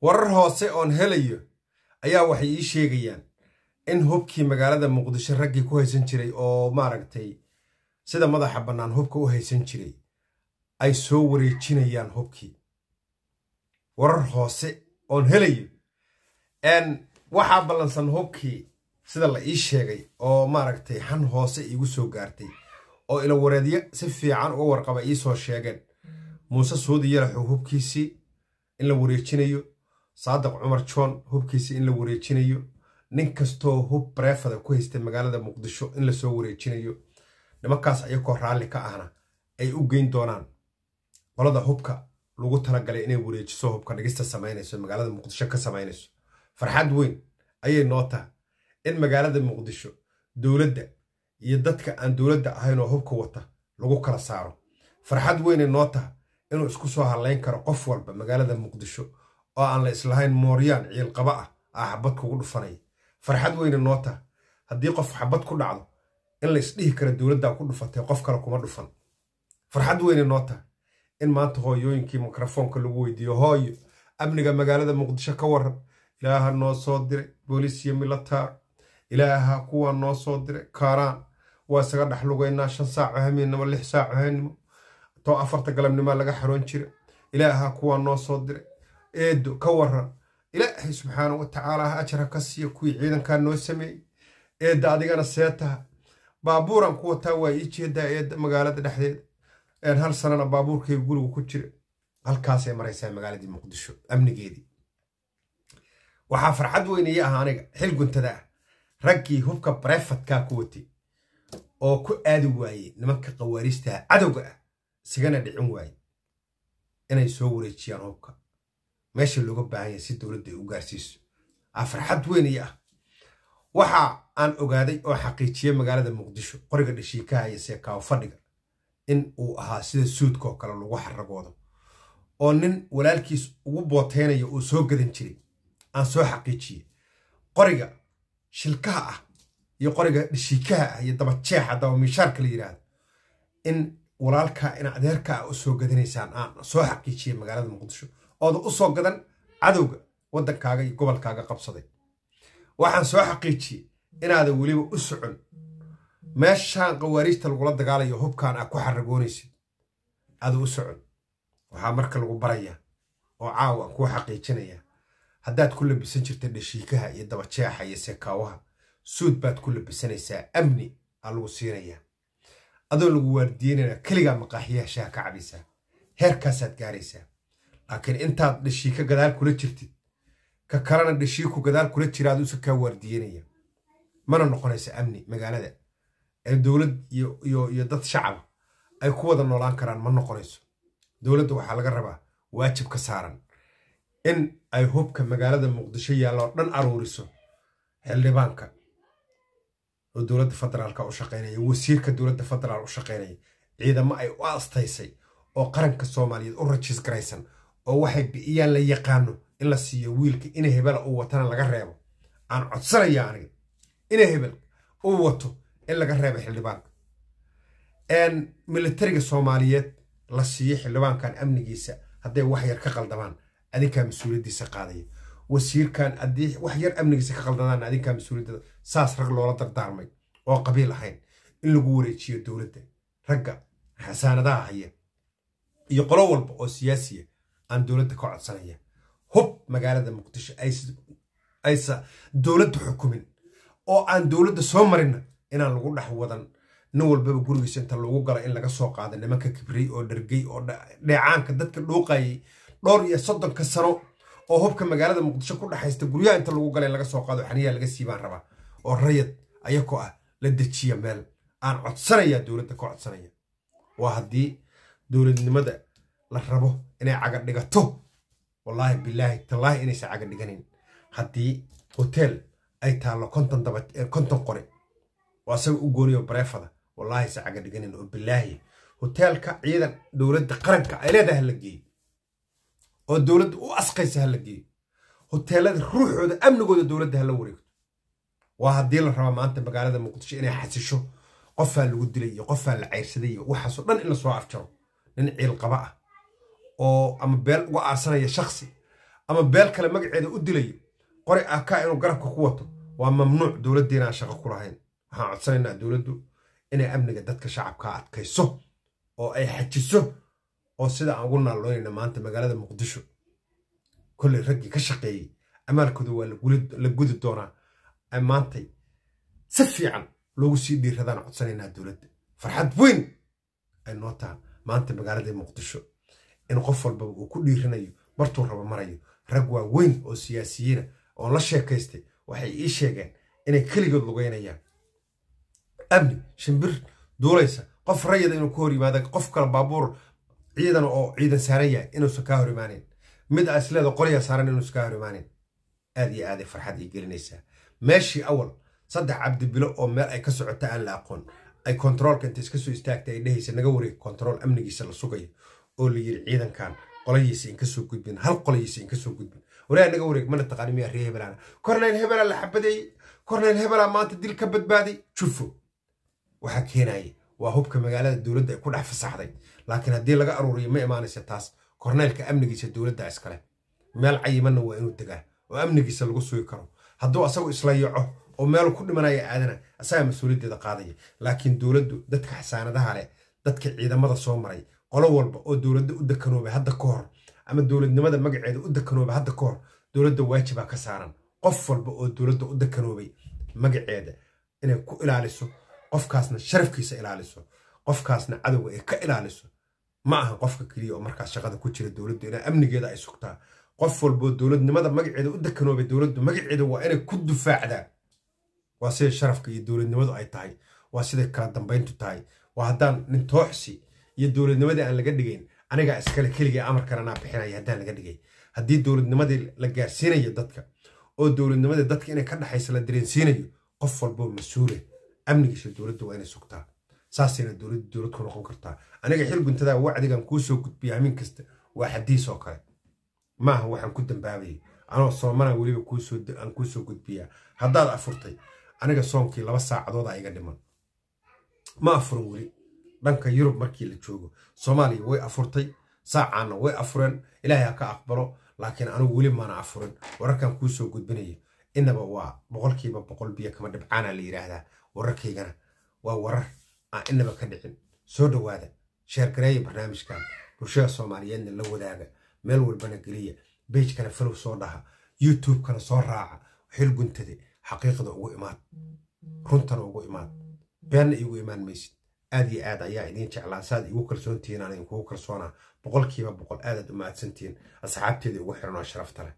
warar hoose oon helayo ayaa waxay ii sheegayaan in hubkii magaalada muqdisho raggii ku haysan jiray oo maaragtay sida madaxa bannaan hubka u haysan jiray ay soo wareejinayaan hubkii warar hoose oon helayo n waxaa ballansan hubkii sida la ii sheegay oo maaragtay han hoose iigu soo gaartay oo ilawareedyo si fiican uga warqaba iisoo sheegeen muuse suudi yalaxuu hubkiisii in la wareejinayo saadiq cumar john hubkiisa in la wareejinayo nin kastoo hub bareefada ku haystay magaalada muqdisho in lasoo wareejinayo nimankaas ayakoo raalli ka ahna ay u geyn doonaan qolada hubka lagu talagalay inay wareejiso hubka dhigista samaynayso magaalada muqdisho ka samaynayso farxad weyn ayay noo taha in magaalada muqdisho dowladda iyo dadka aan dowladda ahayn oo hubka wata lagu kala saaro farxad weynay noo taha inuu isku soo hadlayn karo qof walba magaalada muqdisho oo aan la islahayn mooryaan ciilqaba ah aa ah xabad kugu dhufanaya farxad weyna noo taha haddii qof xabad ku dhacdo in la isdhihi kara dowladdaa ku dhufatay qof kale kuma dhufan farxad weyna noo taha in maanta hooyooyinkii mikrofoonka lagu weydiiyo hooyo amniga magaalada muqdisho ka waran ilaaha noo soo diray booliis iyo milataar ilaaha kuwa noo soo diray kaaraan waa isaga dhex lugaynaa shan saaco hameenimo lix saaco hanimo too afarta galabnimaa laga xaroon jira ilaaha kuwaa noo soo diray eedo ka waran ilaahay subxaana wa tacaala ha ajar ha ka siiyo kuwii ciidankaa noo sameeyey eedda adigana seetaha baabuuraan ku wataa waa ii jeedaa eedda magaalada dhexdeeda hal sanana baabuurkaygu guriga ku jira halkaasay maraysaa magaaladii muqdisho amnigeedii waxaa farxad weyn ii ah aniga xil guntadaa ah. raggii hubka barefadkaa ku watay oo ku aadi waayey nimanka khawaariistaha cadowga ah sigana dhicin waaye inay soo wareejiyaan hubka meesha looga baahan baahanya si dowladda ay u gaarsiiso aa farxad weyn ah waxa aan ogaaday oo xaqiijiyey magaalada muqdisho qoriga dhashiikaha iyo seekaawo fadhiga in uu ahaa sida suudkaoo kale lagu xaragoodo oo nin walaalkiis ugu booteynaya uu soo gadan jiray aan soo xaqiijiyey qoriga shilkaha ah iyo qoriga dhashiikaha ah iyo dabajeexa dabamishaarka la yidhaahdo in walaalkaa in adeerka a ah u soo gadanaysaan aan soo xaqiijiyey magaalada muqdisho ooda u soo gadan cadowga waddankaaga iyo gobolkaaga qabsaday waxaan soo xaqiijiyey inaadan weliba u socon meeshaan qawaariijta lagula dagaalayo hubkaan aad ku xaragoonaysid adu u socon waxaa marka lagu barayaa oo caawa aan kuu xaqiijinayaa haddaad ku labisan jirta dhashiikaha iyo dabajeexa iyo sekaawaha suud baad ku labisanaysaa amni aa lagu siinayaa adoo lagu waardiyeynana keligaa maqaaxiyaha shaha ka cabaysaa heerkaasaad gaaraysaa laakiin intaad dhishii ka gadaal kula jirtid ka kalena dhishiiku gadaal kula jira aduusa kaa waardiyanaya mana noqonaysa amni magaalada ee dowlad iyo dad shacaba ay ku wada noolaan karaan ma noqonayso dowladda waxaa laga rabaa waajib ka saaran in ay hubka magaalada muqdisho yaalla oo dhan aruuriso xildhibaanka oo dowladda federaalka u shaqaynaya wasiirka dowladda federaal u shaqeynaya ciidamo ay u astaysay oo qaranka soomaaliyeed u rajiis garaysan oo waxay biyaan la yaqaano in la siiyo wiilka ina hebela u watana laga reebo aan codsanaya aniga ina hebel u wato in laga reebo xildhibaanka militariga soomaaliyeed la siiyo xildhibaankan amnigiisa hadday wax yar ka qaldamaan adinkaa mas-uuliyaddiisa qaadaya wasiirkan adii wax yar amnigiisa ka qaldadaan adinkaa mas-uuliyadda saas rag loola dardaarmay oo qabiil ahayn in lagu wareejiyo dowladda ragga xasaanadaha haya iyo qolo walba oo siyaasiya aan dowladda ka codsanaya hub magaalada muqdisho aysa dowladda xukumin oo aan dowladda soo marinna inaan lagu dhex wadan nin walbaba gurigiisa inta lagu gala in laga soo qaada nimanka kibrey oo dhargey oo dheecaanka dadka dhuuqayay dhowr iyo soddonka sano oo hubka magaalada muqdisho ku dhexaysta guryaha inta lagu gala in laga soo qaado xaniyaa laga siibaan rabaa oo rayad ayakoo ah la dejiya meel aan codsanaya dowladda ka codsanaya waa haddii dowladnimada la rabo inay caga dhigato wallaahi bilaahi tallaahi inaysan caga dhiganin haddii hotel ay taallo konton eh, qori oo asaga u gooniyo bareefada wallaahi aysan caga dhiganin oo bilaahi hoteelka ciidan dowladda qaranka ay leedahay hala geeyo oo dowladda u asqaysa hala geeyo hoteelada ruuxooda amnigooda dowladda hala wareegto waa haddii la rabaa maanta magaalada muqdisho inay xasisho qofaa lagu dilay iyo qofaa la ceyrsaday iyo waxaasoo dhan in lasoo afjaro nin ciilqaba ah oo ama beel uga aarsanaya shaksi ama beel kale magaceeda u dilaya qori ah ka inuu garabka ku wato waa mamnuuc dowladdiinaan shaqo ku lahayn waxaan codsanaynaa dowladdu inay amniga dadka shacabkaa adkayso oo ay xajiso oo sida aan ugu naalloonayna maanta magaalada muqdisho kolley raggii ka shaqeeyey amaalkooda waa la gudi doonaa maantay si fiican loogu sii dhiiradaan codsanaynaa dowladda farxad weyn ay noo taha maanta magaalada muqdisho in qof walbaba uu ku dhiirinayo martuu raba marayo rag waaweyn oo siyaasiyiina oo la sheekaystay waxay ii sheegeen inay keligood lugeynayaan amni shimbir duulaysa qof rayada inuu ka hor yimaada qof kale baabuur ciidan oo ciidan saaran yahay inuusan kaa hor imaanin mid aa isleeda saaran inuusan kaa hor imaanin aad iyo aaday farxad ii gelinaysaa meeshii awal saddex cabdibilo oo meel ay ka socota aan la aqoon ay kontaroolka inta iska soo istaagtay ay dhehaysa naga wareeg kontarool amnigiisa la sugayo oo la yidhi ciidankan qoladiisa inkasoo gudbin hal qolayiisa inkasoo gudbin walahi naga wareeg mana taqaani miyaa reer hebelana cornel hebela la xabadeeyey cornel hebela maanta dil ka badbaaday jufo waxaa keenaya waa hubka magaalada dowladda ay ku dhex fasaxday laakiin haddii laga aruuriyo ma imaanaysa taas korneylka amnigiisa dowladda iskale meel cayimanna waa inuu degaa oo amnigiisa lagu sugi karo hadduu asagu isla yaco oo meel ku dhimanaya aadana asagaa mas-uuliyaddeeda qaadaya laakiin dowladdu dadka xasaanadaha leh dadka ciidamada soo maray qolo walba oo dowladda u dakanooba hadda ka hor ama dowladnimada magaceeda u dakanooba hadda ka hor dowladda waajibaa ka saaran qof walba oo dowladda u dakanoobay magaceeda inay ku ilaaliso qofkaasna sharafkiisa ilaaliso qofkaasna cadowga ay ka ilaaliso ma ahan qofka keliya oo markaas shaqada ku jira dowladdu inaa amnigeeda ay sugtaa qof walboo dowladnimada magaceeda u dakanoobay dowladdu magaceeda waa inay ku dufaacdaa waa sida sharafka iyo dowladnimadu ay tahay waa siday kala dambayntu tahay waa haddaan nin tooxsi iyo dowladnimadii aan laga dhigayn anigaa iskale keligay amarkana naa bixinaya haddaan laga dhigay haddii dowladnimadii la gaarsiinayo dadka oo dowladnimadii dadka inay ka dhaxaysa la dareensiinayo qof walboo mas-uule amnigiisa dowladda waa inay sugtaa saasayna dowladda dowlad ku noqon kartaa aniga xilguntadaa wacdigan kuu gudbiya hamin kasta waa xadiisoo kale maaha waxaan ku dambaabayay anoo soomana weliba aan kuu soo haddaad afurtay aniga soonkii laba saacadood iga dhiman ma afuran weli dhanka yurub markii la joogo soomaaliya way afurtay saacaanna way afureen ilaahay ha ka aqbalo laakiin anugu weli maana afurin wararkan kuu soo gudbinaya inaba waa boqolkiiba boqol biyo kama dhibcaana la yiraahdaa wararkaygana waa warar aan inaba ka dhicin soo dhawaada sheergareeya barnaamijkan bulshada soomaaliyeedna la wadaaga meel walbana geliya beijkana falow soo dhaha youtubekana soo raaca xil guntade xaqiiqda ugu imaad runtana ugu imaad beenna iigu imaan maysid aad iyo aad ayaa idiin jeclaa saad igu kalsoontihiin aan kugu kalsoonaa boqolkiiba boqol aadaad u mahadsantihiin asxaabteeda ugu xiranoo sharafta leh